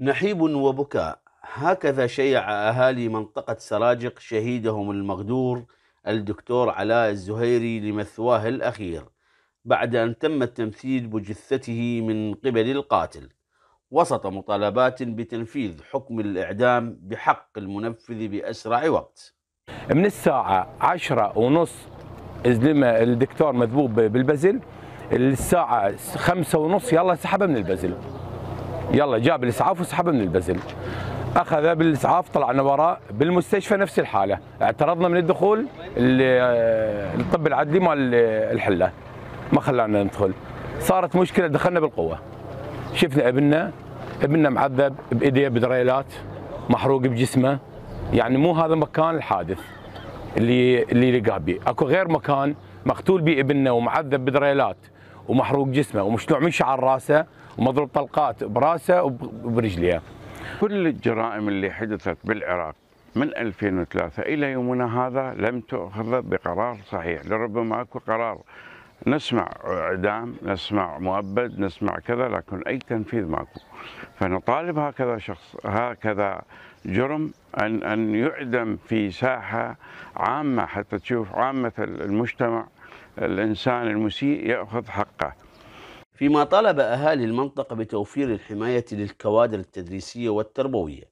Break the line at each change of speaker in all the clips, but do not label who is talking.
نحيب وبكاء هكذا شيع أهالي منطقة سراجق شهيدهم المغدور الدكتور علاء الزهيري لمثواه الأخير بعد أن تم التمثيل بجثته من قبل القاتل وسط مطالبات بتنفيذ حكم الإعدام بحق المنفذ بأسرع وقت
من الساعة عشرة ونص الدكتور مذبوب بالبزل الساعة خمسة ونص يلا سحبه من البزل يلا جاب الاسعاف وسحبه من البزل اخذ بالاسعاف طلعنا وراء بالمستشفى نفس الحاله اعترضنا من الدخول آه، الطب العدلي مال الحله ما خلانا ندخل صارت مشكله دخلنا بالقوه شفنا ابننا ابننا معذب بايديه بدريلات محروق بجسمه يعني مو هذا مكان الحادث اللي اللي لقاه اكو غير مكان مقتول بيه ابننا ومعذب بدريلات ومحروق جسمه ومشلوع من شعر راسه ومضروب طلقات براسه وبرجليه
كل الجرائم اللي حدثت بالعراق من 2003 الى يومنا هذا لم تؤخذ بقرار صحيح لربما اكو قرار نسمع اعدام نسمع مؤبد نسمع كذا لكن اي تنفيذ ماكو فنطالب هكذا شخص هكذا جرم ان ان يعدم في ساحه عامه حتى تشوف عامه المجتمع الإنسان المسيء يأخذ حقه فيما طالب أهالي المنطقة بتوفير الحماية للكوادر
التدريسية والتربوية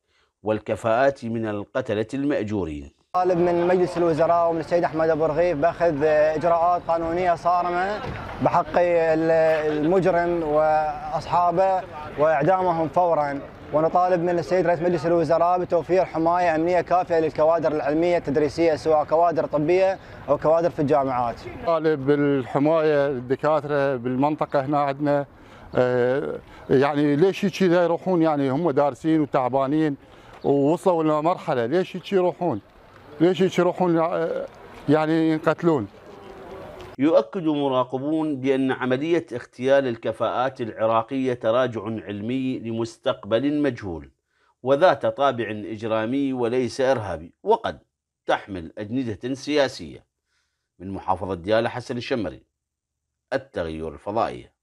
والكفاءات من القتلة المأجورين
طالب من مجلس الوزراء ومن السيد أحمد أبو رغيف بأخذ إجراءات قانونية صارمة بحق المجرم وأصحابه وإعدامهم فوراً ونطالب من السيد رئيس مجلس الوزراء بتوفير حماية أمنية كافية للكوادر العلمية التدريسية سواء كوادر طبية أو كوادر في الجامعات
طالب بالحماية الدكاترة بالمنطقة هنا عندنا آه، يعني ليش هيك يروحون يعني هم دارسين وتعبانين ووصلوا لمرحلة ليش هيك يروحون ليش هيك يروحون آه، يعني ينقتلون يؤكد مراقبون بأن
عملية اغتيال الكفاءات العراقية تراجع علمي لمستقبل مجهول وذات طابع إجرامي وليس إرهابي وقد تحمل أجندة سياسية من محافظة ديالى حسن الشمري التغير الفضائية